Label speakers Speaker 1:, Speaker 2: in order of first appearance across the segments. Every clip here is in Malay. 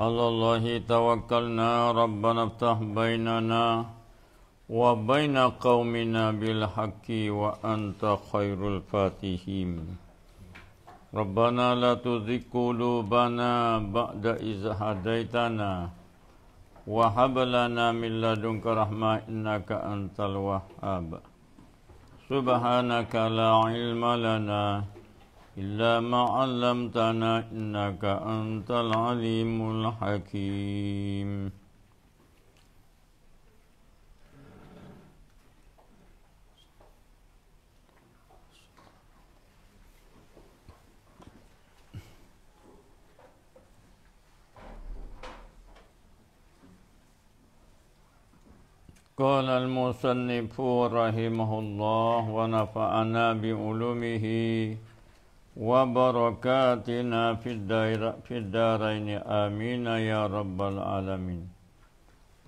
Speaker 1: على الله توكلنا ربنا افتح بيننا وبين قومنا بالحق وأنت خير الفاتحين ربنا لا تزغ قلوبنا بعد إذ هديتنا وهب لنا من لدنك رحمة إنك أنت الوهاب سبحانك لا علم لنا إلا ما علمتنا إنك أنت العليم الحكيم قال المصنف رحمه الله ونفعنا بعلومه وبركاتنا في, الدار في الدارين آمين يا رب العالمين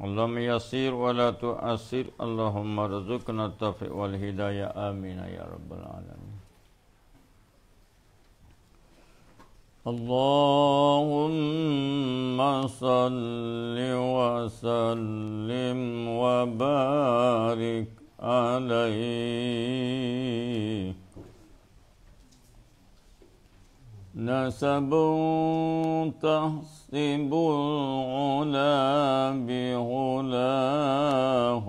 Speaker 1: اللهم يسير ولا تؤثر اللهم ارزقنا التوفيق والهداية آمين يا رب العالمين اللهم صل وسلم وبارك عليه نسب تحسب العلا بغلاه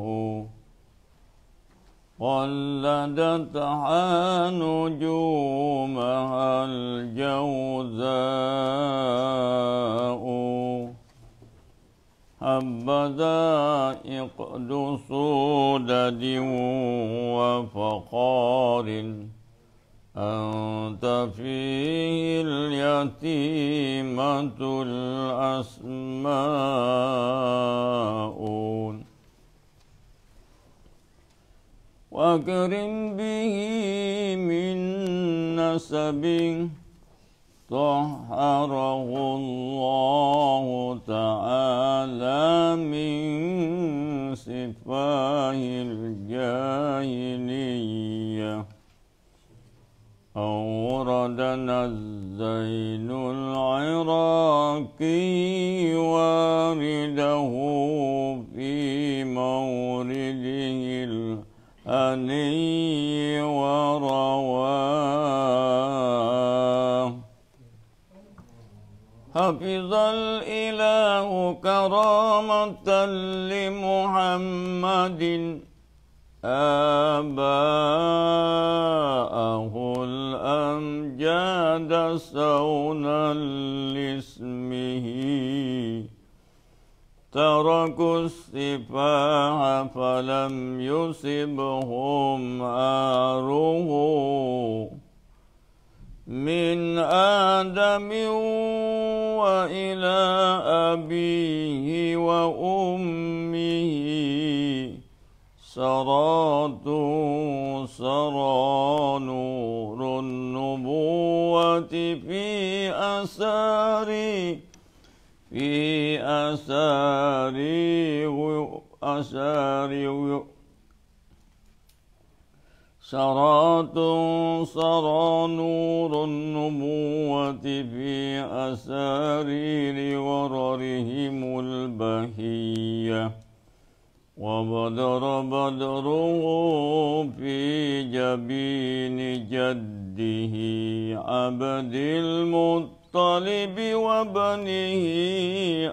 Speaker 1: قلدتها نجومها الجوزاء حبذا إقد سودد وفقار أنت فيه اليتيمة الأسماء وأكرم به من نسب طهره الله تعالى من سفاه الجاهليه أوردنا الزين العراقي وارده في مورده الأني ورواه حفظ الإله كرامة لمحمد آباءه الأمجاد سونا لاسمه تركوا السفاح فلم يصبهم آره من آدم وإلى أبيه وأمه سرات سرى نور النبوة في أساري في أساري أساري سرات سرى نور النبوة في أساري لوررهم البهيه وبدر بدره في جبين جده عبد المطلب وابنه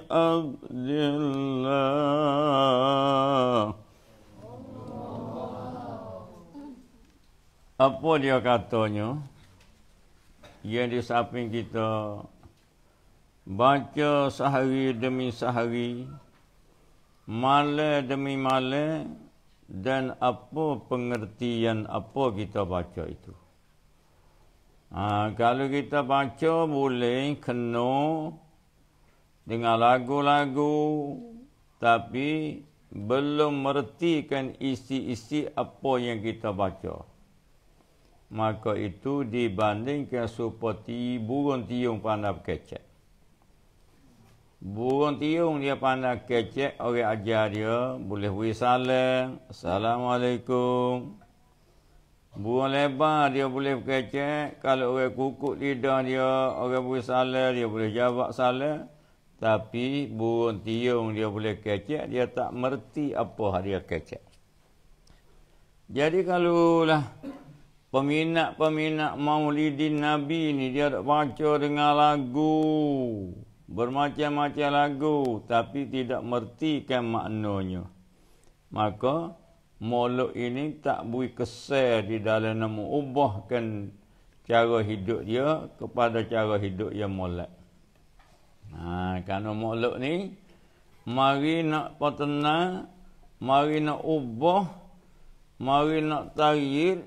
Speaker 1: عبد Apa dia katanya? Yang di samping kita baca sehari demi sehari, Mala demi mala dan apa pengertian apa kita baca itu. Ha, kalau kita baca boleh kena dengan lagu-lagu tapi belum mertikan isi-isi apa yang kita baca. Maka itu dibandingkan seperti burung tiung pandap kecek. Burung tiung dia pandai kecek orang ajar dia. Boleh beri salam. Assalamualaikum. Burung lebar dia boleh kecek. Kalau orang kukuk lidah dia, orang beri salam, dia boleh jawab salam. Tapi burung tiung dia boleh kecek, dia tak merti apa dia kecek. Jadi kalau lah peminat-peminat maulidin Nabi ni, dia tak baca dengan lagu bermacam-macam lagu tapi tidak mertikan maknanya. Maka molek ini tak bui kesel di dalam nama ubahkan cara hidup dia kepada cara hidup yang molek. Ha, kerana molek ni, mari nak pertenang, mari nak ubah, mari nak tarir,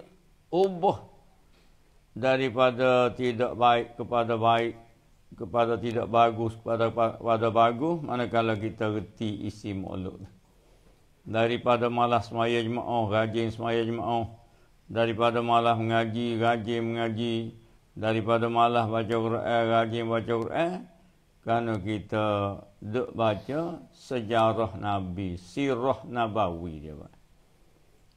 Speaker 1: ubah daripada tidak baik kepada baik kepada tidak bagus kepada pada bagus manakala kita reti isi mulut daripada malas semaya jemaah rajin semaya jemaah daripada malas mengaji rajin mengaji daripada malas baca Quran rajin baca Quran kerana kita duk baca sejarah nabi sirah nabawi dia Pak.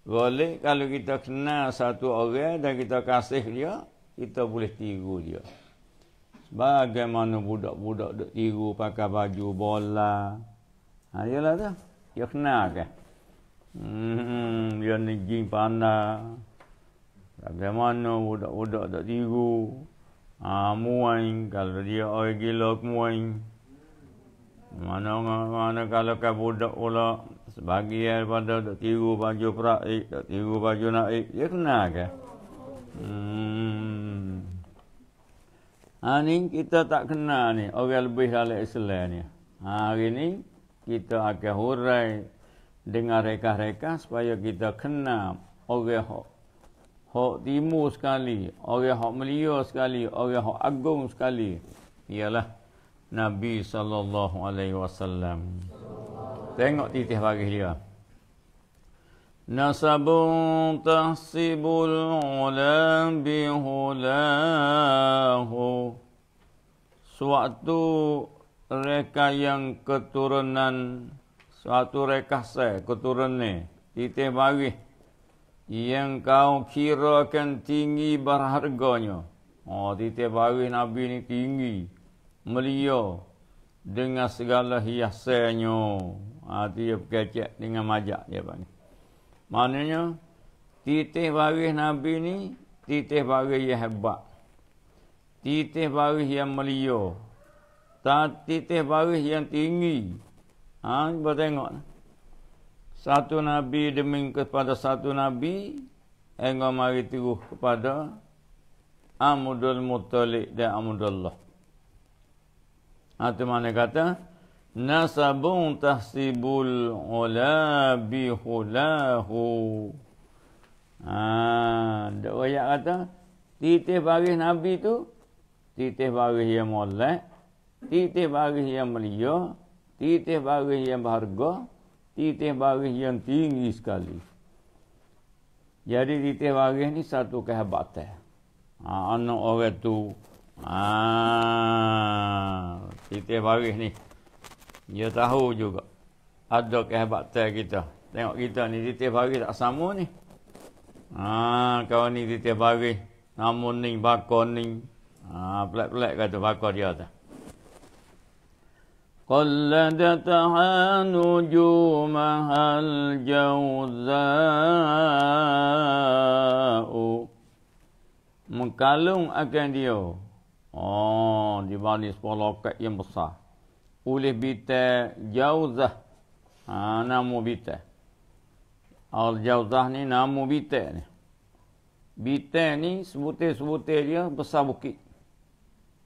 Speaker 1: boleh kalau kita kenal satu orang dan kita kasih dia kita boleh tiru dia Bagaimana budak-budak duk tiru pakai baju bola. Ha, yalah tu. Dia ya, kenal ke? Hmm, dia ni jin pandai. Bagaimana budak-budak duk tiru. Ha, muain kalau dia orang gila muain. Mana mana kalau ke budak pula sebagian daripada duk tiru baju praik, duk tiru baju naik, dia kenal ke? Hmm. Ha, ni kita tak kenal ni orang lebih dalam Islam ni. Ha, hari ni kita akan hurai dengan reka-reka supaya kita kenal orang hok hok timur sekali, orang hok Melayu sekali, orang hok agung sekali. Ialah Nabi sallallahu alaihi wasallam. Tengok titik bagi dia. Nasabu tahsibul العلا بهلاه suatu reka yang keturunan suatu reka saya keturunan ni kita bagi yang kau kira kan tinggi berharganya oh kita bagi nabi ni tinggi mulia dengan segala hiasannya ah dia berkecek dengan majak dia panggil Maknanya, titih baris Nabi ni, titih baris yang hebat. Titih baris yang melio. Tak titih baris yang tinggi. Ha, cuba tengok. Satu Nabi demi kepada satu Nabi, engkau mari teruh kepada Amudul Muttalik dan Amudullah. Atau ha, mana kata, nasabun tahsibul ula bi hulahu ah ha, dak ayat kata titih baris nabi tu titih baris yang molek titih baris yang mulia titih baris yang berharga titih baris yang tinggi sekali jadi titih baris ni satu kehebatan ha anak orang tu ah titih baris ni dia tahu juga. Ada kehebatan kita. Tengok kita ni titik baris tak sama ni. Ah, kau ni titik baris. Namun ni bakon ni. Ah, ha, pelak-pelak kata bakon dia tu. قلدت نجومها الجوزاء mengkalung akan dia oh di balik sepuluh loket yang besar oleh bita jauzah. Ha, nama bita. Al-jauzah ni nama bita ni. Bita ni sebutir-sebutir dia besar bukit.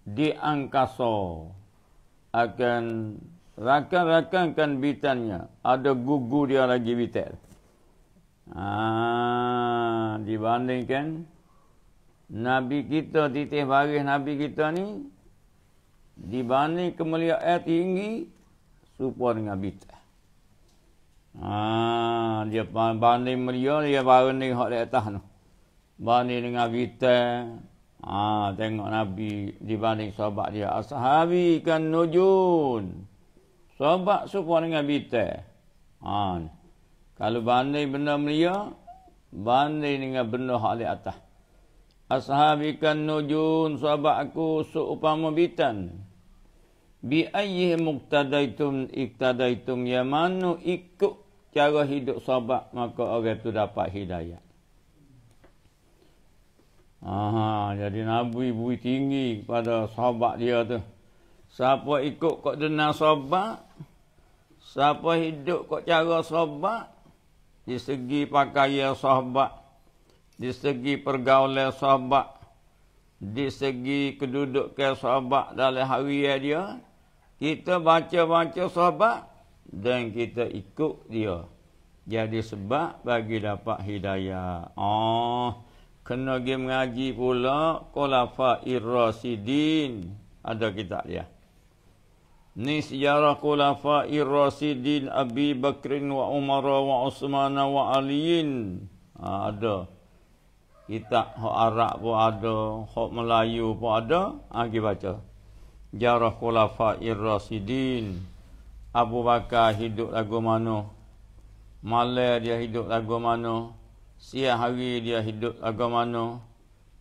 Speaker 1: Di angkasa akan rakan rakan kan bitanya. Ada gugu dia lagi bita. Ha, dibandingkan Nabi kita, titik baris Nabi kita ni dibanding kemuliaan tinggi serupa dengan bintang. Ha, dia bani mulia dia baru ni hak di atas tu. Banding dengan bintang. Ha, tengok Nabi dibanding sahabat dia ashabi kan nujun. Sahabat serupa dengan bintang. Ha. Kalau banding benda mulia banding dengan benda hak di atas. Ashabikan nujun sahabat aku seupama bintang bi ayyihi muqtadaitum iqtadaitum ya manu ikut cara hidup sahabat maka orang tu dapat hidayah Aha, jadi Nabi bui tinggi kepada sahabat dia tu. Siapa ikut kok dengar sahabat, siapa hidup kok cara sahabat, di segi pakaian sahabat, di segi pergaulan sahabat, di segi kedudukan sahabat dalam harian dia, kita baca-baca sahabat dan kita ikut dia. Jadi sebab bagi dapat hidayah. Oh, kena pergi mengaji pula Qolafa Irrasidin. Ada kita dia. Ni sejarah Qolafa Irrasidin Abi Bakrin wa Umar wa Uthman wa Aliin. Ha, ah, ada. Kita hok Arab pun ada, hok Melayu pun ada. Ah ha, baca jarah khulafa irrasidin Abu Bakar hidup lagu mana Malay dia hidup lagu mana Siang hari dia hidup lagu mana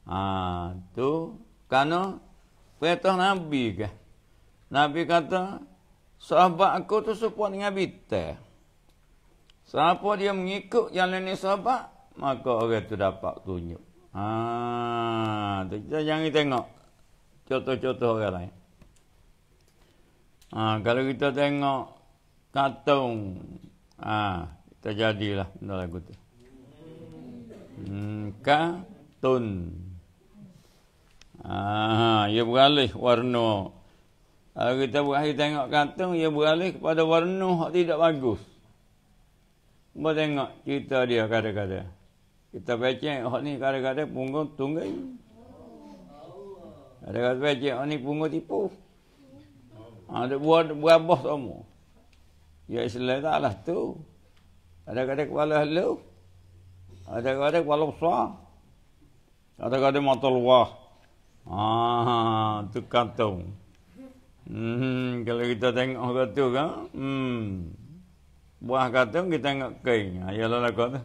Speaker 1: Haa tu Kerana Perintah Nabi ke Nabi kata Sahabat aku tu support dengan bita Siapa dia mengikut yang ni sahabat Maka orang tu dapat tunjuk Haa tu, Kita jangan tengok Contoh-contoh orang lain Ha, kalau kita tengok kartun, ha, ah, kita jadilah untuk lagu tu. Hmm, kartun. Ha, ah, ia beralih warna. Kalau kita berakhir tengok kantung, ia beralih kepada warna yang tidak bagus. Cuba tengok cerita dia kadang-kadang. Kita pecek oh ni kadang-kadang punggung tunggai. ada Kadang-kadang pecek yang ni punggung tipu. Ada ha, buat berabah kamu. Ya Islam tak lah tu. Ada kata kepala lu. Ada kata kepala besar. Ada kata mata luah. Ha, ah, tu kata. Hmm, kalau kita tengok kata kan. Hmm. Buah kata kita tengok kain. Ya ha, lah lah kata.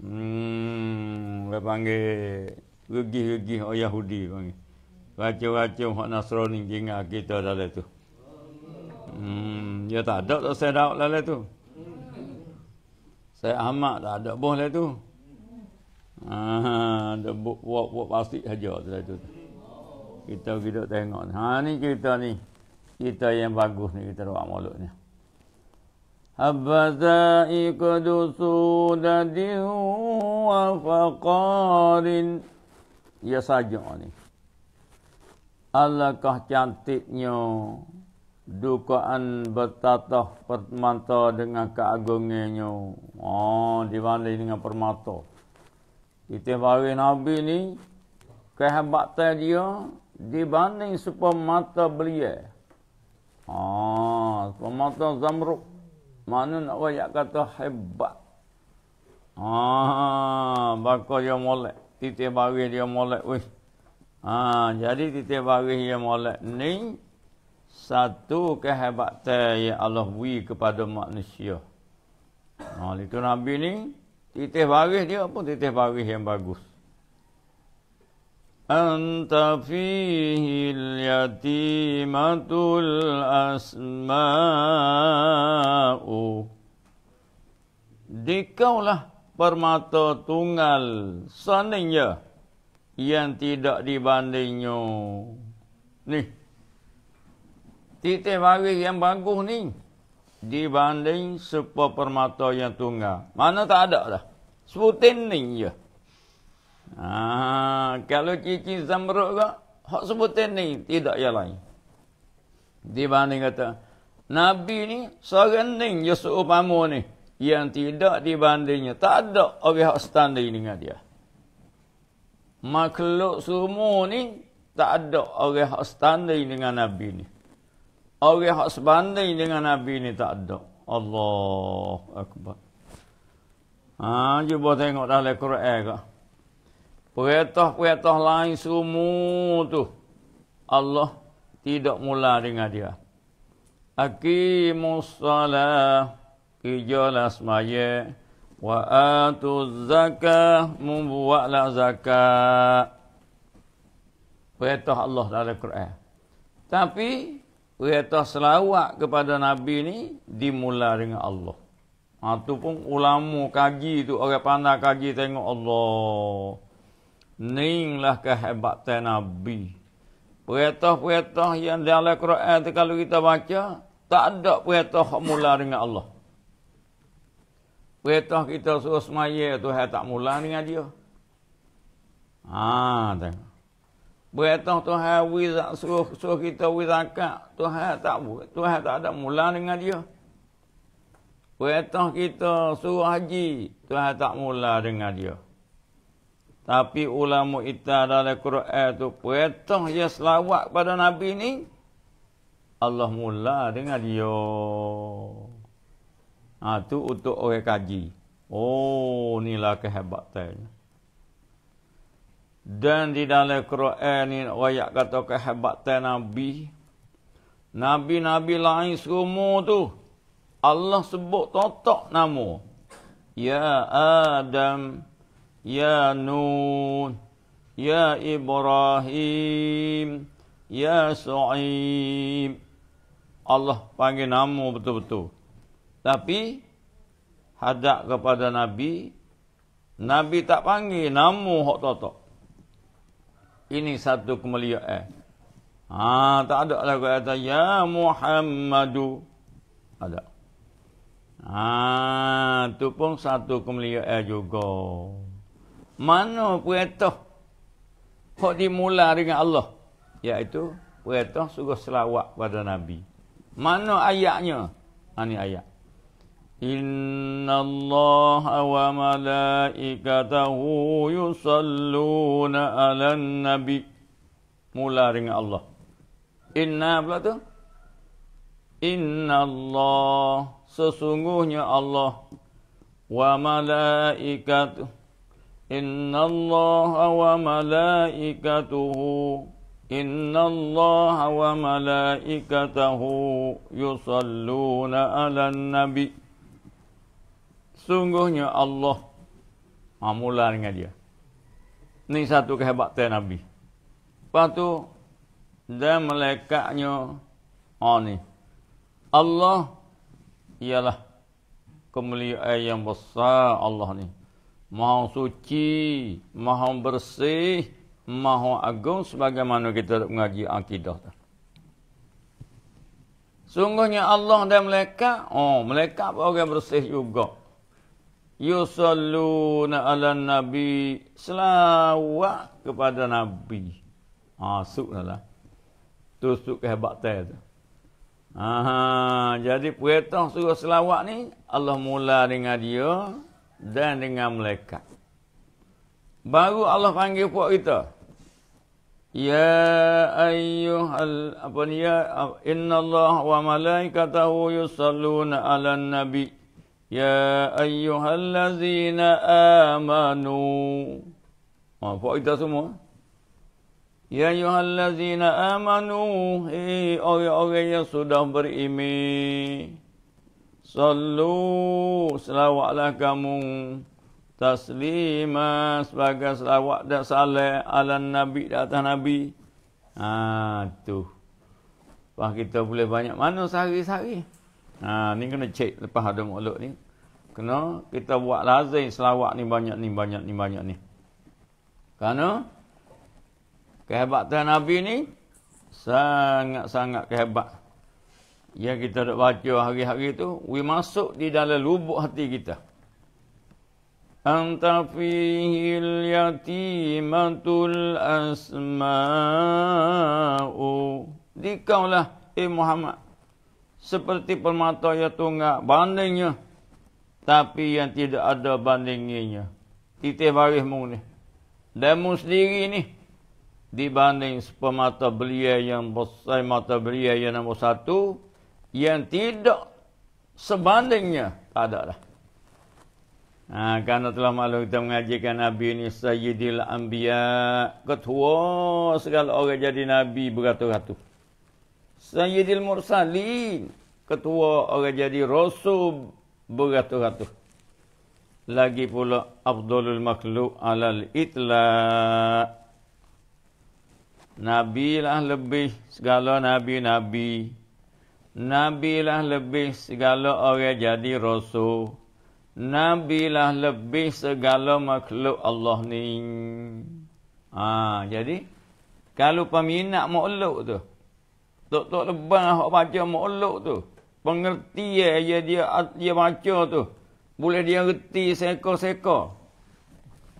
Speaker 1: Hmm, dia panggil. Rugi-rugi orang Yahudi panggil. Racun-racun Hak Nasrani jingat kita dalam tu hmm, Ya tak ada tak saya daud dalam tu Saya amat tak ada pun dalam tu Ada buat-buat pasti saja dalam tu kita kita tengok ha ni kita ni kita yang bagus ni kita roh mulut ni habaza ikdusu dadi wa faqarin ya saja ni Alakah cantiknya dukaan bertatah permata dengan keagungannya. Oh, dibanding dengan permata. Kita bagi Nabi ni, kehebatan dia dibanding supermata belia. Oh, supermata zamruk. Mana nak banyak kata hebat. Ah, bakal dia molek. Kita bagi dia molek. Wih, Ha, jadi kita bagi ya molek ni satu kehebatan yang Allah beri kepada manusia. Ha, itu Nabi ni titih baris dia pun titih baris yang bagus. Anta fihi al-yatimatul asma'u. Dikaulah permata tunggal sanenya. Ya yang tidak dibandingnya. Ni. Titik bagi yang bagus ni. Dibanding sepuluh permata yang tunggal. Mana tak ada lah. Sebutin ni je. Ha, kalau cici zamrud ke. Hak sebutin ni. Tidak yang lain. Dibanding kata. Nabi ni serening je seupamu ni. Yang tidak dibandingnya. Tak ada orang yang standing dengan dia makhluk semua ni tak ada orang hak standing dengan nabi ni. Orang hak sebanding dengan nabi ni tak ada. Allah akbar. Ha cuba tengok dalam Quran ke. Perintah-perintah lain semua tu Allah tidak mula dengan dia. Aqimus salat, kijalas mayat, wa atu zakah mubuwala zakah perintah Allah dalam Quran tapi perintah selawat kepada nabi ni dimula dengan Allah ha tu pun ulama kaji tu orang pandai kaji tengok Allah ninglah kehebatan nabi perintah-perintah yang dalam Quran tu kalau kita baca tak ada perintah mula dengan Allah Perintah kita suruh semaya tu hal tak mula dengan dia. Ha, tengok. Perintah tu hal wizak suruh, suruh kita wizakak. Tu hal tak tu hal tak ada mula dengan dia. Perintah kita suruh haji. Tu hal tak mula dengan dia. Tapi ulama kita dalam Quran tu perintah yang selawat pada Nabi ni. Allah mula dengan dia. Ha, tu untuk orang kaji. Oh, inilah kehebatannya. Dan di dalam Quran ni, ayat kata kehebatan Nabi. Nabi-Nabi lain semua tu. Allah sebut totok nama. Ya Adam, Ya Nun, Ya Ibrahim, Ya Su'im. Allah panggil nama betul-betul. Tapi hadap kepada Nabi, Nabi tak panggil namu hok toto. Ini satu kemuliaan. Eh. Ha, tak ada lah kata ya Muhammadu. Ada. Ha, tu pun satu kemuliaan eh, juga. Mana puerto? Kok dimula dengan Allah? Yaitu puerto suruh selawat pada Nabi. Mana ayatnya? Ani ha, ini ayat. إن الله وملائكته يصلون على النبي مولارين الله إن أبلته إن الله sesungguhnya Allah wa malaikatuh innallaha wa malaikatuhu innallaha wa malaikatahu yusalluna 'alan nabiy Sungguhnya Allah mula dengan dia. Ini satu kehebatan Nabi. Lepas tu, dan melekatnya, oh ha, ni, Allah ialah kemuliaan yang besar Allah ni. Maha suci, maha bersih, maha agung sebagaimana kita mengaji akidah tu. Sungguhnya Allah dan malaikat, oh malaikat orang bersih juga yusalluna ala nabi selawat kepada nabi ha suklah tu suk kehebatan tu Aha, jadi perintah suruh selawat ni Allah mula dengan dia dan dengan malaikat. Baru Allah panggil puak kita. Ya ayyuhal apa ni ya Allah wa malaikatahu yusalluna 'alan nabi. يا أيها الذين آمنوا ما فائدة ثم يا أيها الذين آمنوا إيه أوي أوي يا سودان بريمي صلوا سلاوة لكم تسليما سبقى سلاوة على النبي داتا نبي آتوه Lepas kita boleh banyak mana sehari-sehari. Ha, ni kena cek lepas ada makhluk ni kena kita buat lazim selawat ni banyak ni banyak ni banyak ni. Karena kehebatan Nabi ni sangat-sangat kehebat. Yang kita dah baca hari-hari tu, we masuk di dalam lubuk hati kita. Anta fihil yatimatul asma'u. lah, eh Muhammad. Seperti permata yang tunggak, bandingnya tapi yang tidak ada bandingnya. Titih baris mu ni. Demu sendiri ni dibanding sepemata belia yang besar mata belia yang nombor satu yang tidak sebandingnya tak ada dah. Ha, kerana telah malu kita mengajikan Nabi ini Sayyidil Ambiya Ketua segala orang jadi Nabi beratu-ratu Sayyidil Mursalin Ketua orang jadi Rasul beratus-ratus. Lagi pula Abdulul Makhluk alal itlaq. Nabi lah lebih segala Nabi-Nabi. Nabi lah lebih segala orang jadi Rasul. Nabi lah lebih segala makhluk Allah ni. Ha, jadi, kalau peminat makhluk tu. Tok-tok lebang yang baca makhluk tu pengerti ya, ya dia ah, dia baca tu boleh dia reti seko-seko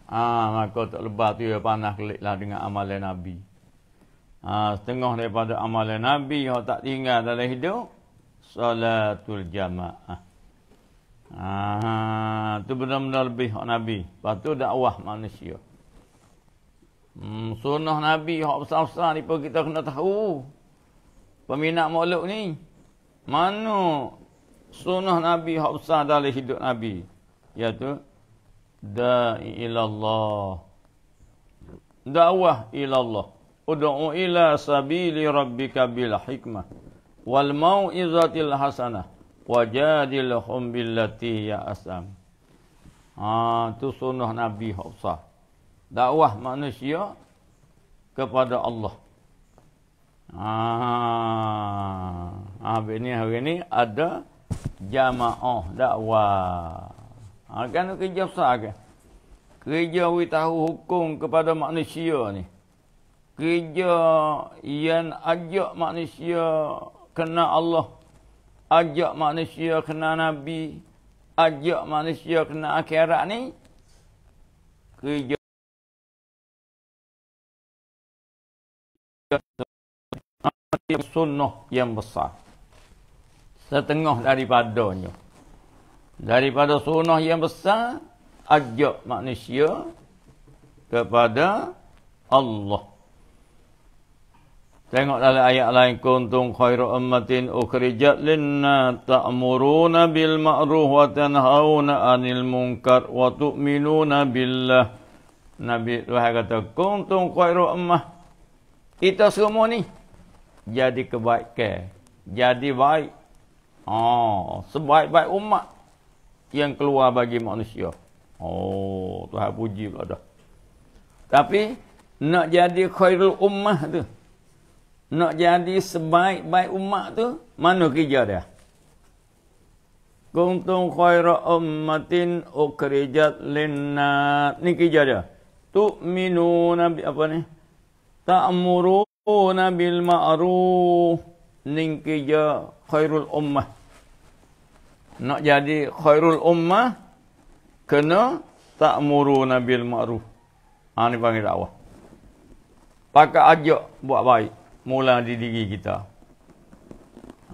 Speaker 1: ah ha, maka tak lebat tu ya panah keliklah dengan amalan nabi ah ha, setengah daripada amalan nabi yang tak tinggal dalam hidup salatul jamaah ah tu benar-benar lebih hak nabi lepas tu dakwah manusia hmm, sunnah nabi hak besar-besar ni pun kita kena tahu peminat makhluk ni mana sunnah Nabi hak besar dalam hidup Nabi? Iaitu da'i ilallah. Da'wah ilallah. Udu'u ila sabili rabbika bil hikmah. Wal mau'izatil hasanah. Wajadil hum ya asam. Ha, tu sunnah Nabi Hafsa. Dakwah manusia kepada Allah. Ah. Ha, ini hari ni ada jamaah dakwah. Ha, kan kerja besar ke? Kerja we tahu hukum kepada manusia ni. Kerja yang ajak manusia kena Allah. Ajak manusia kena Nabi. Ajak manusia kena akhirat ni. Kerja. sunnah yang besar setengah daripadanya. Daripada sunnah yang besar, ajak manusia kepada Allah. Tengok dalam ayat lain kuntum khairu ummatin ukhrijat linna ta'muruna bil ma'ruf wa tanhauna 'anil munkar wa tu'minuna billah. Nabi Tuhan kata kuntum khairu ummah. Kita semua ni jadi kebaikan, jadi baik Oh, sebaik-baik umat yang keluar bagi manusia. Oh, Tuhan puji pula dah. Tapi, nak jadi khairul ummah tu. Nak jadi sebaik-baik umat tu, mana kerja dia? Kuntung khairul ummatin ukrijat linnat. Ni kerja dia. Tu'minu nabi apa ni? Ta'muru nabil ma'ruh. Ni kerja khairul ummah. Nak jadi khairul ummah, kena tak muru nabil ma'ruf. Ha, ni panggil dakwah. Pakai ajak buat baik. Mula di diri kita.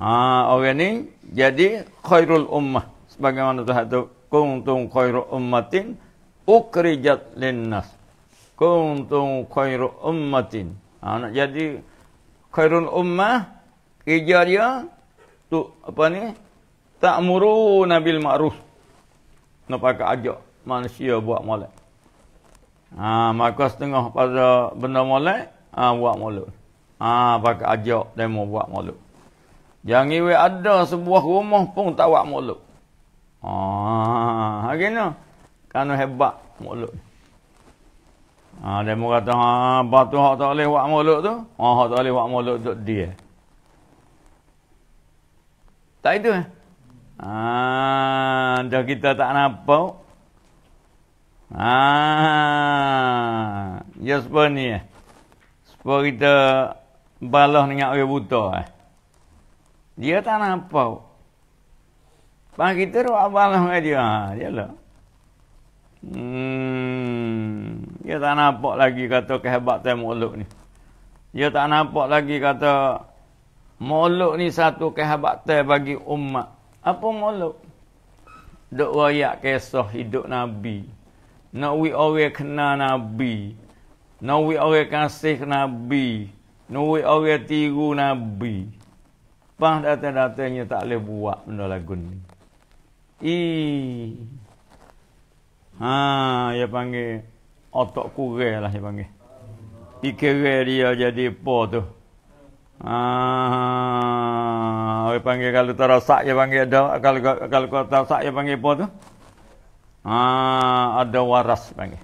Speaker 1: Ha, orang ini jadi khairul ummah. Sebagaimana Tuhan tu, kuntum khairul ummatin ukrijat linnas. Kuntung khairul ummatin. Ha, nak jadi khairul ummah, kerja dia tu apa ni tak muru nabil ma'ruf nak ajak manusia buat molek ha, maka setengah pada benda molek ha, buat molek ha, pakai ajak demo buat molek yang iwe ada sebuah rumah pun tak buat molek ha, akhirnya kerana hebat molek ha, demo kata ha, batu tu hak tak boleh buat molek tu ha, hak tak boleh buat molek tu dia tak itu eh? Ah, dah kita tak nampak. Ah, ya sebab ni eh. Sebab kita balah dengan orang buta eh. Dia tak nampak. Pak kita roh abalah dengan dia. Ah, dia lah. Hmm, dia tak nampak lagi kata kehebatan makhluk ni. Dia tak nampak lagi kata Moluk ni satu kehabatan bagi umat. Apa moluk? Duk wayak kisah hidup Nabi. Nak wik orang kena Nabi. Nak wik orang kasih Nabi. Nak wik orang tiru Nabi. Pah datang-datangnya tak boleh buat benda lagu ni. Ih. Ha, dia panggil otak kurel lah dia panggil. Pikir dia jadi apa tu. Ah, awak panggil kalau tak rosak je panggil ada kalau kalau kau tak rosak je panggil apa tu? Ah, ada waras panggil.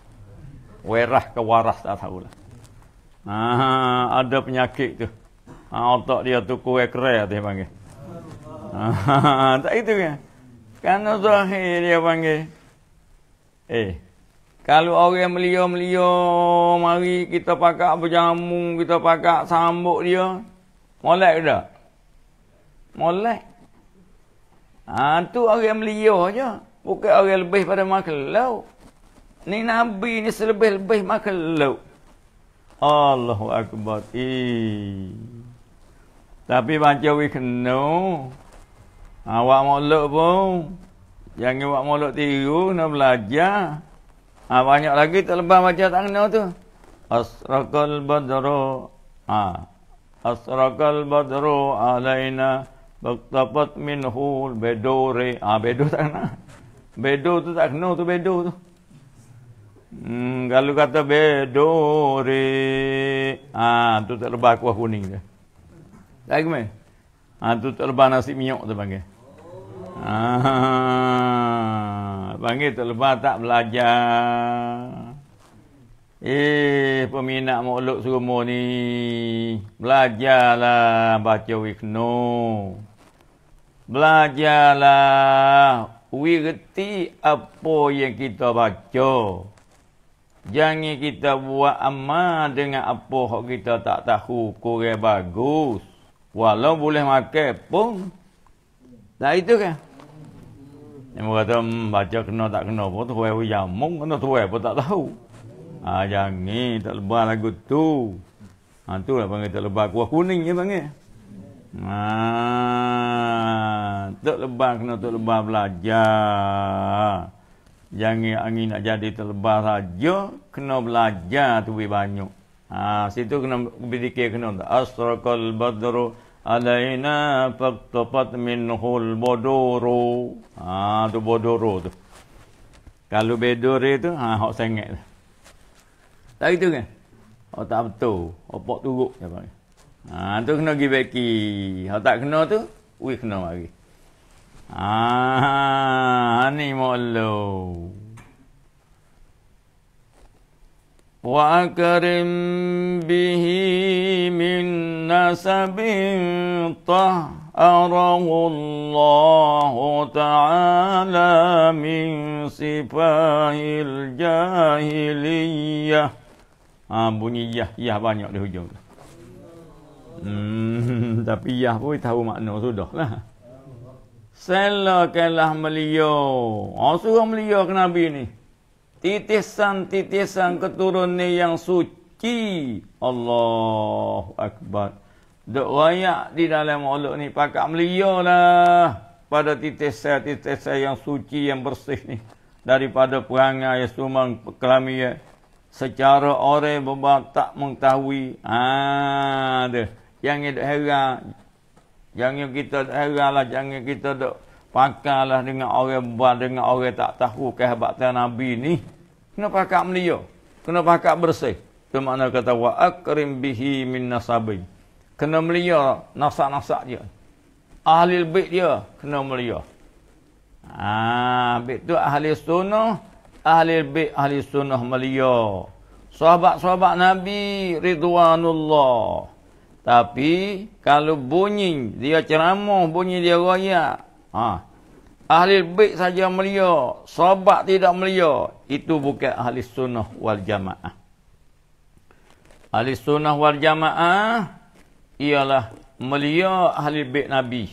Speaker 1: Werah ke waras tak tahu lah. Ah, ada penyakit tu. Ah, otak dia tu kue kere dia panggil. Ah, tak itu kan. Kan zahir dia panggil. Eh, kalau orang melio-melio mari kita pakak berjamu, kita pakak sambut dia, Molek ke tak? Molek. Ha, tu orang melia je. Bukan orang lebih pada makhluk. Ni Nabi ni selebih-lebih makhluk. Allahu Akbar. Ii. Tapi baca we kena. Awak ha, makhluk pun. yang awak makhluk tiru. Nak belajar. Ha, banyak lagi tak lebah baca tangan tu. Asrakal badara. Haa. أسرق البدر علينا فاقتفت منه البدور آه بدو تاكنا بدو تاكنو تو بدو تو قالوا كاتا بدور آه تو تربا كوا كونين تاك مي آه تو تربا ناسي ميوك تو بانجي آه بانجي تربا تاك بلاجا آه Eh, peminat makhluk semua ni. Belajarlah baca wikno. Belajarlah wikti apa yang kita baca. Jangan kita buat amal dengan apa yang kita tak tahu. Kurang bagus. Walau boleh makan pun. Tak itu kan? Yang berkata, hmm, baca kena tak kena pun. Tuhai hujamung. Kena tuhai pun tak tahu. Ah ha, jangan tak lebah lagu tu. Ha tu lah panggil tak lebar kuah kuning je panggil. Ha tak lebah, kena tak lebah belajar. Jangan angin nak jadi tak lebah saja kena belajar tu lebih banyak. Ha situ kena berfikir kena astrakal badru alaina faqtafat minhul bodoro. Ha tu bodoro tu. Kalau bedore tu ha hok sengit. Tu. Tak gitu kan? Oh tak betul. Opok oh, turuk je bang. Ha tu kena pergi beki. Kalau tak kena tu, ui kena mari. Ha ni molo. Wa akrim bihi min nasabin ta. arahu Allah ta'ala min sifahil jahiliyah ha, bunyi yah yah banyak di hujung tu hmm, tapi yah pun tahu makna sudah lah selakanlah melio oh, suruh melio ke Nabi ni titisan-titisan keturunan yang suci Allah Akbar Duk rayak di dalam mulut ni pakak melio lah pada titisan-titisan yang suci yang bersih ni daripada perangai yang sumang kelamian secara orang bebab tak mengetahui ha ada jangan dok heran jangan kita dok heranlah jangan kita dok pakarlah dengan orang bebab dengan orang tak tahu kehebatan nabi ni kena pakar melio kena pakar bersih itu makna kata wa akrim bihi min nasabi kena melio nasak-nasak dia ahli bait dia kena melio ah ha, bait tu ahli sunnah ahli bait ahli sunnah mulia sahabat-sahabat nabi ridwanullah tapi kalau bunyi dia ceramah bunyi dia raya ha ahli bait saja mulia sahabat tidak mulia itu bukan ahli sunnah wal jamaah ahli sunnah wal jamaah ialah mulia ahli bait nabi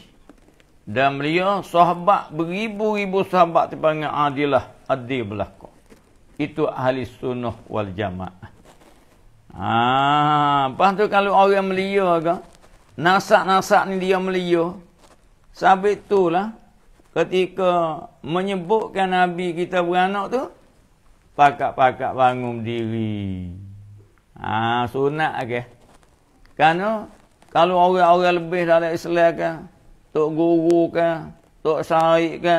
Speaker 1: dan mulia sahabat beribu-ribu sahabat dipanggil adilah qaddi belakang Itu ahli sunnah wal jamaah. Ha, lepas tu kalau orang melia ke, nasak-nasak ni dia melia. Sabit itulah ketika menyebutkan Nabi kita beranak tu, pakak-pakak bangun diri. Ha, sunat ke. Okay. Karena kalau orang-orang lebih dari Islam ke, Tok Guru ke, Tok saik ke,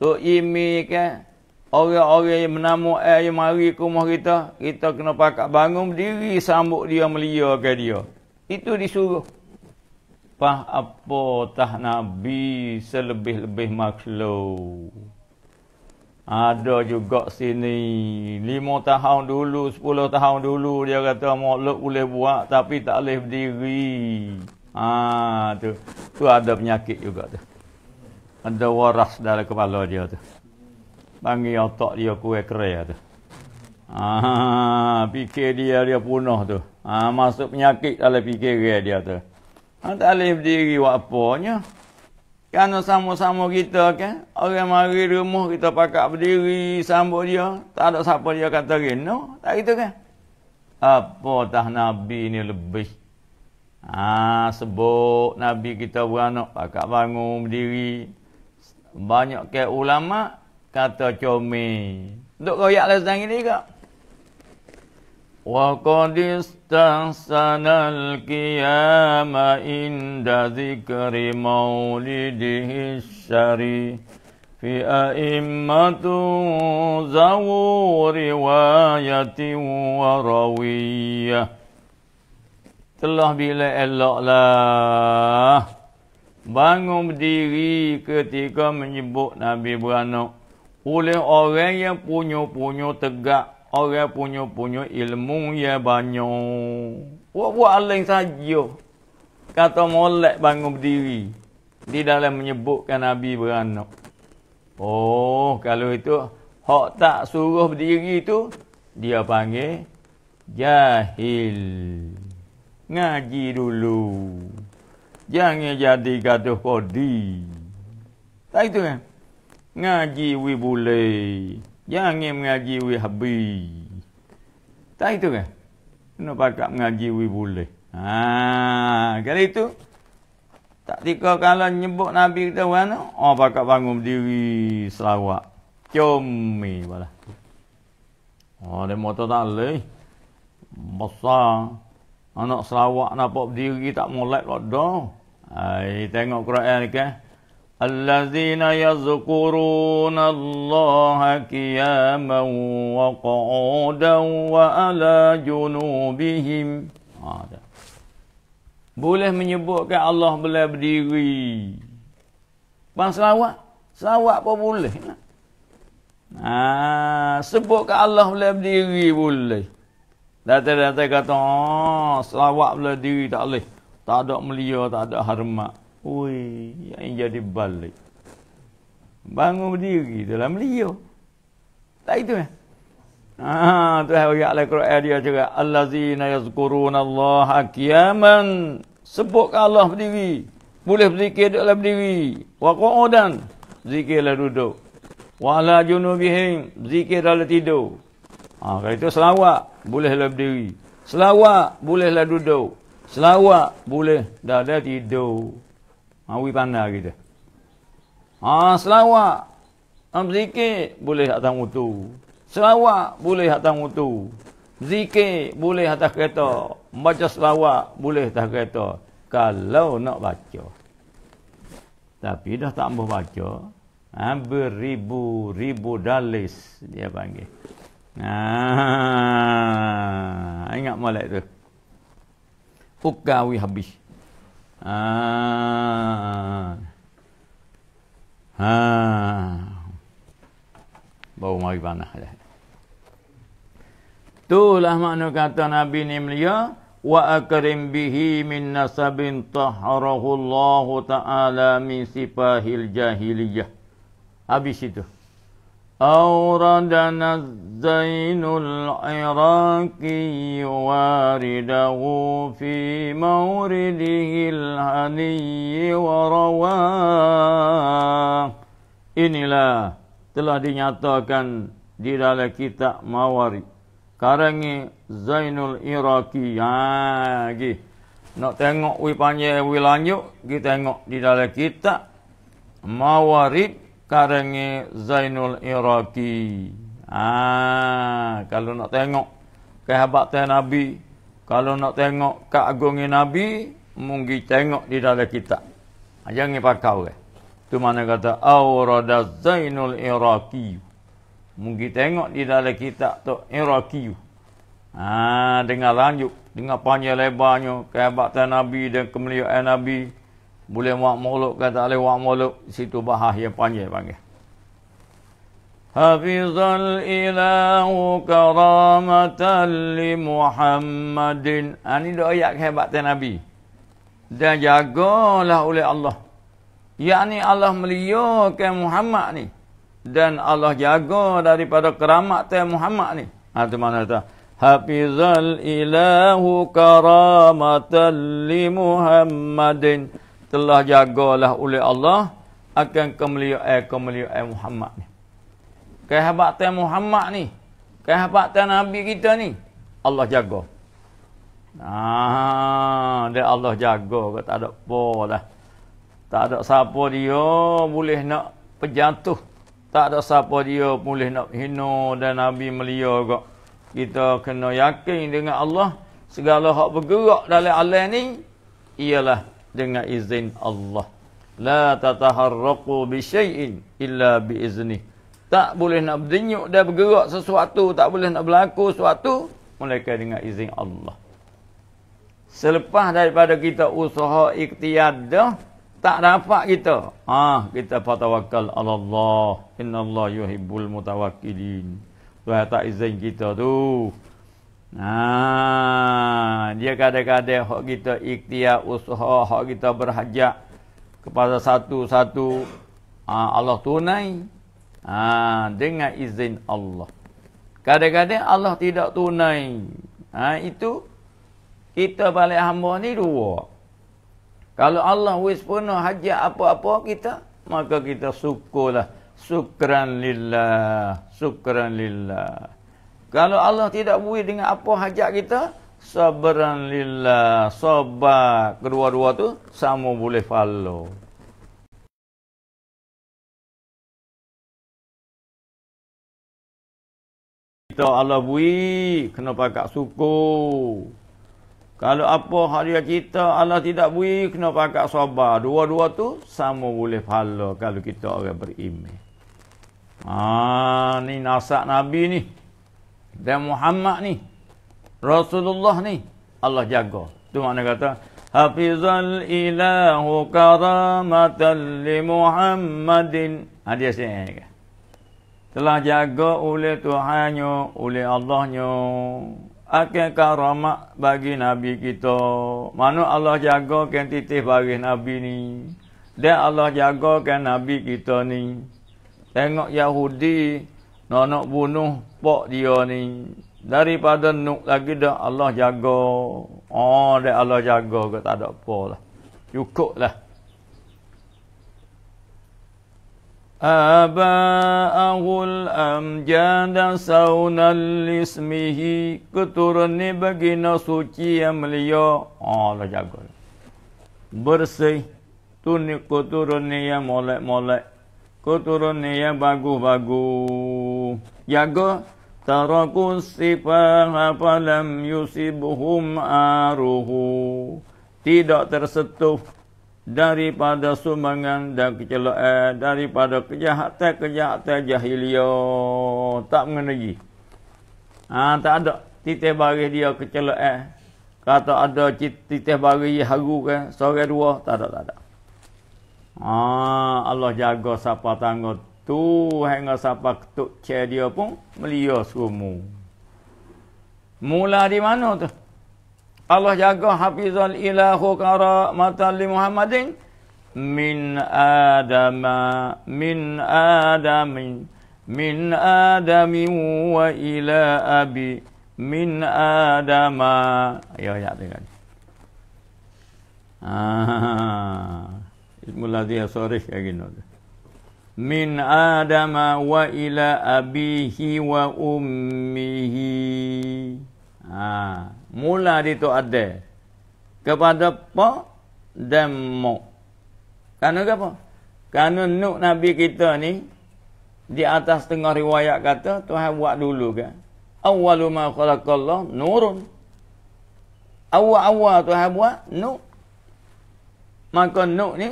Speaker 1: Tok Imi ke, orang-orang yang menamu air yang mari ke rumah kita, kita kena pakat bangun berdiri sambut dia melia ke dia. Itu disuruh. Pah apa tah Nabi selebih-lebih makhluk. Ada juga sini. Lima tahun dulu, sepuluh tahun dulu dia kata makhluk boleh buat tapi tak boleh berdiri. Ha, tu. tu ada penyakit juga tu. Ada waras dalam kepala dia tu panggil otak dia kurang-kurang tu. Ah, fikir dia dia punah tu. Ah, masuk penyakit dalam fikir dia tu. Ah, tak boleh berdiri buat apanya. Kerana sama-sama kita kan. Orang mari rumah kita pakat berdiri sambut dia. Tak ada siapa dia kata rena. Tak gitu kan? Apa tah Nabi ni lebih? Ah, sebut Nabi kita beranak pakat bangun berdiri. Banyak ke ulama' kata comel. Untuk royak lazan ini juga. Wa qad istahsana al-qiyama inda zikri maulidihi syari fi a'immatu zawu riwayati wa rawiyah telah bila eloklah bangun berdiri ketika menyebut Nabi beranak oleh orang yang punya-punya tegak, orang punya-punya ilmu yang banyak. wah buat aling saja. Kata molek bangun berdiri. Di dalam menyebutkan Nabi beranak. Oh, kalau itu hak tak suruh berdiri itu, dia panggil jahil. Ngaji dulu. Jangan jadi kata kodi. Tak itu kan? Ya? ngaji we boleh. Jangan mengaji we habi. Tak itu kan, Kena pakak mengaji we boleh. Ha, kali itu tak tiga kalau nyebut Nabi kita mana? Oh, pakak bangun berdiri selawat. Cumi bala. Oh, dia motor tak leh. masa Anak Sarawak nampak berdiri tak molek lah dah. Hai, tengok Quran ni kan. الذين يذكرون الله قياما وقعودا وعلى جنوبهم ada. Boleh menyebutkan Allah boleh berdiri. Bang selawat? Selawat pun boleh. Ha, ke Allah boleh berdiri boleh. Datang-datang kata, oh, selawat boleh berdiri tak boleh. Tak ada mulia, tak ada hormat. Ui, yang jadi balik. Bangun berdiri dalam Melayu. Tak itu ya? Ah, tu hari eh, ala Quran dia juga. Allazina yazkuruna Allah qiyaman. Sebut Allah berdiri. Boleh berzikir dalam berdiri. Wa qu'udan, zikirlah duduk. Wa ala junubihim, zikir dalam tidur. Ah, kalau itu selawat, bolehlah berdiri. Selawat, bolehlah duduk. Selawat, boleh dalam tidur. Ha, pandai kita. Ha, selawak. Am zikir boleh atas mutu. Selawak boleh atas mutu. Zikir boleh atas kereta. Baca selawak boleh atas kereta. Kalau nak baca. Tapi dah tak mau baca. Ha, beribu-ribu dalis dia panggil. Ah, ingat malak tu. Ukawi habis. Ah. Ha. Ah. Baru mari panah dah. Itulah makna kata Nabi ni mulia wa akrim bihi min nasabin tahharahu Allah taala min sifahil jahiliyah. Habis itu. أوردنا الزين العراقي وارده في مورده الهني ورواه Inilah telah dinyatakan di dalam kitab Mawari. Karangi Zainul Iraki Ha, lagi. Nak tengok wi panjang kita tengok di dalam kitab Mawari sekarang Zainul Iraqi. Ah, kalau nak tengok kehebatan Nabi, kalau nak tengok keagungan Nabi, mungkin tengok di dalam kitab. Ha, jangan pakau ke. Tu mana kata Aurada Zainul Iraqi. Mungkin tengok di dalam kita tu Iraqi. Ah, dengar lanjut, dengar panjang lebarnya kehebatan Nabi dan kemuliaan Nabi boleh wak muluk kata boleh wak muluk situ bahah yang panggil panggil حفظ الإله كرامة لمحمد Ini doa ayat hebat Nabi. Dan jagalah oleh Allah. Ia ni Allah meliakan Muhammad ni. Dan Allah jaga daripada keramat Muhammad ni. Itu ah, mana kata? حفظ الإله كرامة لمحمد Muhammadin telah jagalah oleh Allah akan kemuliaan eh, kemuliaan Muhammad ni. Kehebatan Muhammad ni, kehebatan Nabi kita ni Allah jaga. Ah, dia Allah jaga ke tak ada apa lah. Tak ada siapa dia boleh nak pejatuh. Tak ada siapa dia boleh nak hina dan Nabi melia ke. Kita kena yakin dengan Allah segala hak bergerak dalam alam ni ialah dengan izin Allah. La tataharraqu bi syai'in illa bi izni. Tak boleh nak berdenyuk dah bergerak sesuatu, tak boleh nak berlaku sesuatu melainkan dengan izin Allah. Selepas daripada kita usaha ikhtiar dah tak dapat kita. Ah, ha, kita fatawakkal Allah. Inna Innallaha yuhibbul mutawakkilin. Tuhan tak izin kita tu dia kadang-kadang hak kita ikhtiar usaha, hak kita berhajat kepada satu-satu ah, Allah tunai ah, dengan izin Allah. Kadang-kadang Allah tidak tunai. Ha, itu kita balik hamba ni dua. Kalau Allah wis penuh hajat apa-apa kita, maka kita syukurlah. Syukran lillah. Syukran lillah. Kalau Allah tidak beri dengan apa hajat kita, sabran lillah sabar kedua-dua tu sama boleh follow kita Allah bui kena pakak suku kalau apa hari kita Allah tidak bui kena pakak sabar dua-dua tu sama boleh follow kalau kita orang beriman ah ni nasak nabi ni dan Muhammad ni Rasulullah ni Allah jaga. Tu makna kata Hafizal ilahu karamatan li Muhammadin. Hadis ni. Telah jaga oleh Tuhannya, oleh Allahnya. Akan karamat bagi Nabi kita. Mana Allah jaga kan titik bagi Nabi ni. Dan Allah jaga kan Nabi kita ni. Tengok Yahudi. Nak bunuh pok dia ni daripada nuk lagi dah Allah jaga oh dah Allah jaga ke tak ada apa lah cukup lah Aba'ahul amjada saunal lismihi keturunni bagina suci yang mulia. Oh, Allah jaga. Bersih. tu ni keturunni yang molek-molek. Keturunni yang bagus-bagus. Jaga taraku sifaha falam yusibhum aruhu tidak tersentuh daripada sumbangan dan kecelakaan daripada kejahatan-kejahatan jahiliyah tak mengenai ha, tak ada titah bagi dia kecelakaan kata ada titah bagi dia haru kan sore dua tak ada tak ada ha, Allah jaga siapa tanggung tu hingga siapa ketuk ke dia pun melia semua mula di mana tu Allah jaga hafizal ilahu kara matal li muhammadin min adama min adamin min adami wa ila abi min adama ya ya dengan ah ismul ladhi asarih ya gino min Adama wa ila abihi wa ummihi. Ha, mula di tu ada kepada pa dan mu. Karena apa? Karena nuk nabi kita ni di atas tengah riwayat kata Tuhan buat dulu kan. Awwalu ma khalaqallah nurun. Awal-awal Tuhan buat nuk. Maka nuk ni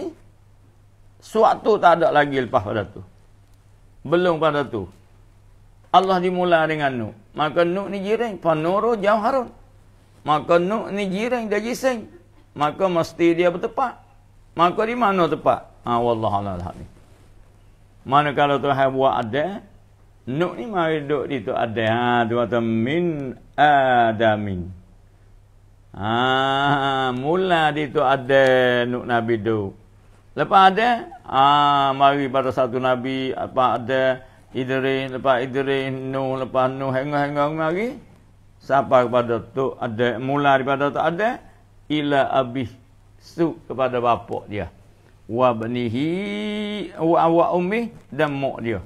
Speaker 1: Suatu tak ada lagi lepas pada tu. Belum pada tu. Allah dimula dengan Nuh. Maka Nuh ni jiran. Panuruh jauh harun. Maka Nuh ni jiran. Dia jiran. Maka mesti dia bertepat. Maka di mana tepat? Ha, Wallah Allah Allah. Mana kalau Tuhan buat ada? Nuh ni mari duduk di tu ada. Ha, tu kata min adamin. Ha, mula di tu ada Nuh Nabi duduk. Lepas ada aa, ah, mari pada satu nabi apa ada Idris lepas Idris nu lepas nu hengah-hengah mari siapa kepada tu ada mula daripada tu ada ila abih su kepada bapak dia wa banihi wa wa ummi dan mak dia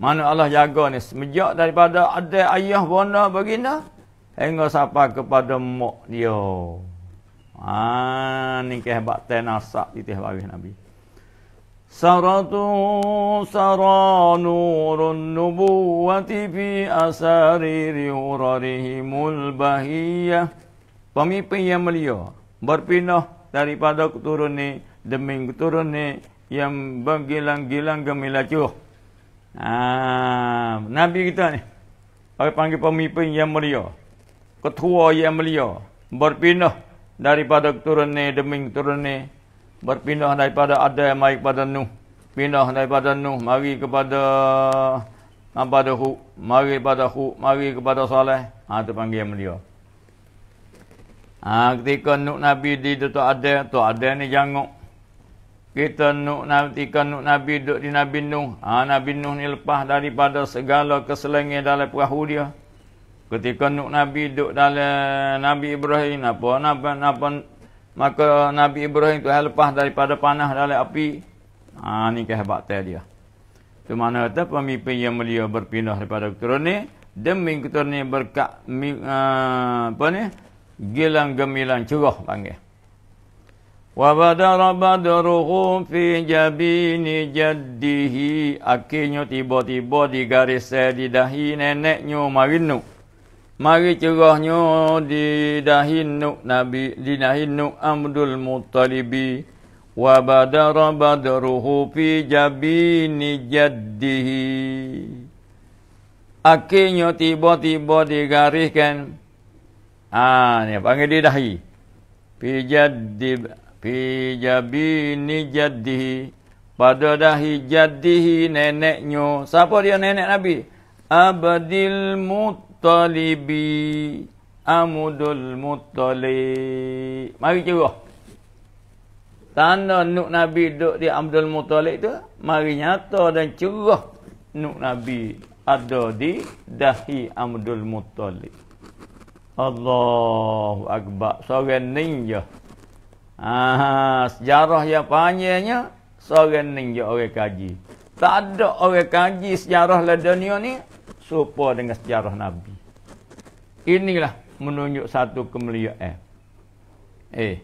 Speaker 1: mana Allah jaga ni semenjak daripada ada ayah bonda baginda hingga sampai kepada mak dia Ah ni kehebatan nasab titih bawah Nabi. Saratu sara nurun nubuwati fi asariri hurarihimul bahiyah. Pemimpin yang mulia berpindah daripada keturun ni demi keturun ni yang bergilang-gilang gemilacuh. Ah, Nabi kita ni. Orang panggil pemimpin yang mulia. Ketua yang mulia. Berpindah daripada turun ni demi turun ni berpindah daripada ada yang mai kepada nuh pindah daripada nuh mari kepada apa dah hu mari kepada hu mari kepada soleh ha ah, tu panggil dia Ah ha, ketika nuk nabi di tu ada tu ada ni jangok. Kita nuk nabi ketika nuk nabi duduk di nabi nuh. ha, nabi nuh ni lepas daripada segala keselengi dalam perahu dia. Ketika nuk Nabi duduk dalam Nabi Ibrahim apa napa napa maka Nabi Ibrahim tu lepas daripada panah dalam api. Ha ni kehebatan dia. Tu mana kata pemimpin yang mulia berpindah daripada keturunan demi keturunan berkat uh, apa ni? Gilang gemilang cerah panggil. Wa badara badruhu fi jabini jaddihi akinyo tiba-tiba di digaris di dahi neneknya marinuk. Mari cerahnya di dahinu Nabi, di dahinu Abdul Muttalibi. Wa badara badruhu fi jabini jaddihi. Akhirnya tiba-tiba digariskan Ah, ha, ni panggil di dahi. Fi jaddi, fi jabini jaddihi. Pada dahi jaddihi neneknya. Siapa dia nenek Nabi? Abdul Muttalibi muttalibi amudul Mutali, mari cerah tanda nuk nabi duduk di amudul Mutali tu mari nyata dan cerah nuk nabi ada di dahi amudul Mutali. Allah akbar seorang ninja ah sejarah yang panjangnya seorang ninja orang kaji tak ada orang kaji sejarah la ni serupa dengan sejarah nabi Inilah menunjuk satu kemuliaan. Eh. eh.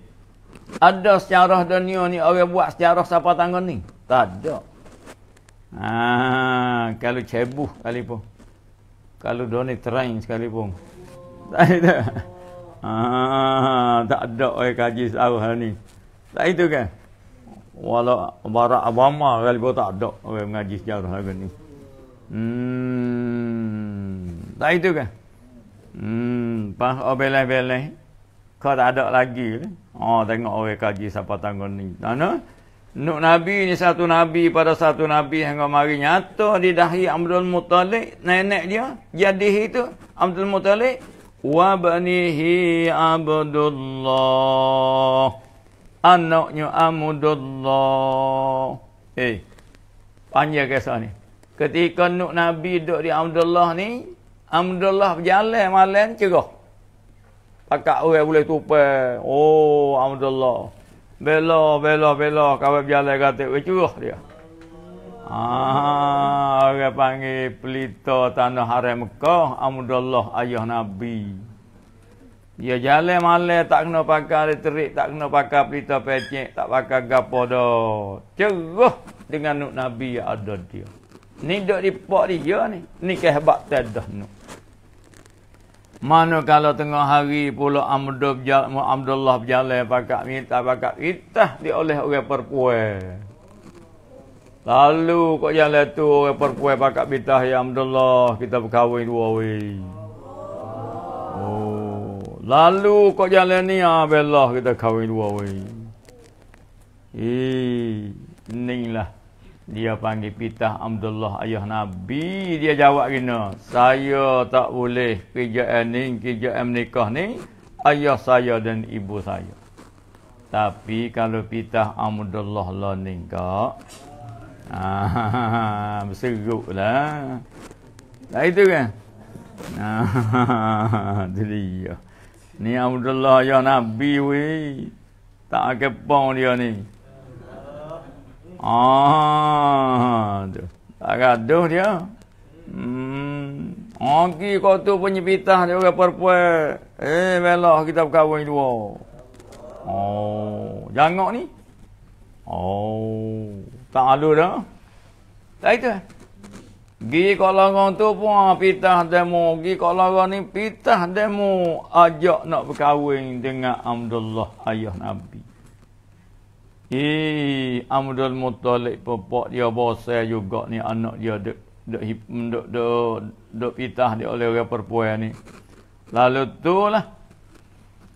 Speaker 1: Ada sejarah dunia ni orang buat sejarah siapa tangan ni? Tak ada. Ha, kalau cebuh kali pun. Kalau doni terang sekali pun. Tak ada. Ha, tak ada orang kaji sejarah ni. Tak itu kan? Walau Barak Obama kali pun tak ada orang mengaji sejarah lagi ni. Hmm, tak itu kan? Hmm, pas obeleh-beleh. Oh, kau tak ada lagi. Oh, tengok orang oh, kaji siapa tanggung ni. Tak nak? Nuk Nabi ni satu Nabi pada satu Nabi yang kau mari nyata di dahi Abdul Muttalib. Nenek dia, jadi itu Abdul Muttalib. Wabnihi Abdullah. Anaknya abdullah. Eh, panjang kisah ni. Ketika Nuk Nabi duduk di Abdullah ni, Alhamdulillah berjalan malam cerah. Pakak orang boleh tupe Oh, Alhamdulillah. Bela, bela, bela. Kawan berjalan kata, boleh cerah dia. Ah, orang panggil pelita tanah haram Mekah. Alhamdulillah, ayah Nabi. Dia jalan malam tak kena pakai elektrik, tak kena pakai pelita pecik, tak pakai gapo dah. Cerah dengan Nabi yang ada dia. Ni duduk di pot dia ni. Ni kehebat tak dah nuk. Mana kalau tengah hari pula Amdub Abdullah berjalan pakak minta pakak kita dioleh orang perempuan. Lalu kok jalan tu orang perempuan pakak minta ya Abdullah kita berkahwin dua we. Oh. Lalu kok yang jalan ni Abdullah ah, kita kahwin dua we. Eh, ninglah. Dia panggil Pitah Abdullah ayah Nabi. Dia jawab gini. Saya tak boleh kerja ni, kerja menikah ni. Ayah saya dan ibu saya. Tapi kalau Pitah Abdullah lah ni kak. Ah, Berseruk lah. Tak itu kan? Ah, itu dia. Ni Abdullah ayah Nabi weh. Tak kepong dia ni. Aduh. Tak gaduh dia. Hmm. Ogi kau tu penyepitah dia orang perempuan. Eh, belah kita berkahwin dua. Oh, jangok ni. Oh, tak ada dah. Tak itu. Gi kalau tu pun ah, pitah demo. Gi kalau ni pitah demo ajak nak berkahwin dengan Abdullah ayah Nabi. Hei, Amrul Muttalib pepok dia bosan juga ni anak dia dek dek dek dek pitah dia oleh orang perempuan ni. Lalu tu lah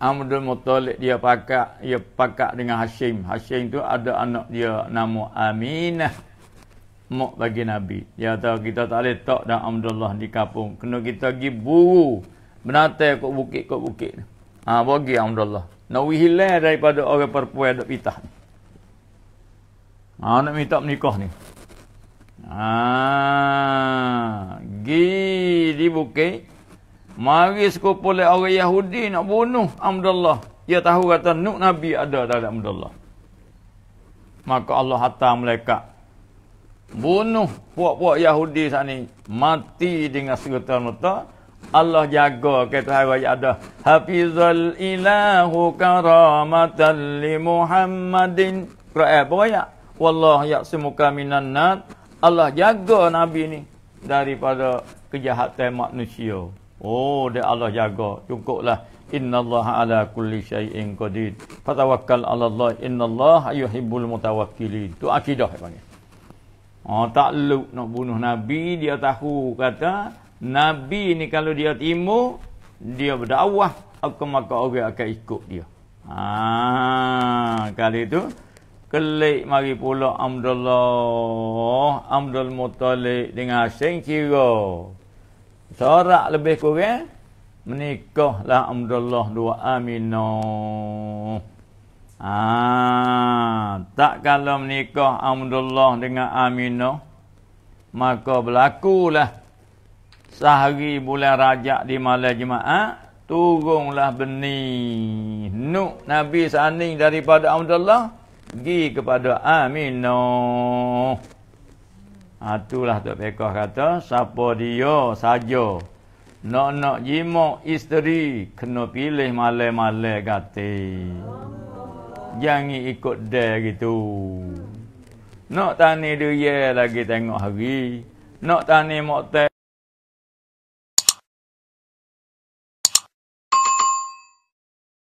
Speaker 1: Amrul Muttalib dia pakak dia pakak dengan Hashim. Hashim tu ada anak dia nama Aminah. Mak bagi Nabi. Dia tahu kita tak boleh tak dan Abdullah di kampung. Kena kita pergi buru. Menatai kot bukit-kot bukit. Ha, bagi Abdullah. Nak wihilai daripada orang perempuan yang pitah. pitah. Ah, nak minta menikah ni. Ah, gi di bukit. Mari sekumpulan orang Yahudi nak bunuh Abdullah. Dia tahu kata nuk Nabi ada dalam Abdullah. Maka Allah hatta mereka Bunuh puak-puak Yahudi saat ni. Mati dengan segera mata. Allah jaga kata hari ada. Hafizul ilahu karamatan li Muhammadin. Kera'at apa banyak? Wallah yaksimuka minan nat. Allah jaga Nabi ni daripada kejahatan manusia. Oh, dia Allah jaga. Cukuplah. Inna Allah ala kulli syai'in qadid. Fatawakkal ala Allah. Inna Allah ayuhibbul mutawakkilin. Itu akidah dia panggil. Oh, tak luk nak bunuh Nabi. Dia tahu kata, Nabi ni kalau dia timur, dia berdakwah. Aku maka orang akan ikut dia. Ah, kali itu, Kelik mari pula Alhamdulillah Abdul Muttalib dengan asing kira Sorak lebih kurang Menikahlah Alhamdulillah dua aminah Ah, tak kalau menikah Alhamdulillah dengan Aminah Maka berlakulah Sehari bulan rajak di malam jemaah Turunlah benih Nuk Nabi Sani daripada Alhamdulillah pergi kepada Amino. Ha, ah, itulah Tok Pekoh kata, siapa dia saja. Nak-nak jima isteri, kena pilih malai-malai kata. Jangan ikut dia gitu. Nak tani dia lagi tengok hari. Nak tani mokta.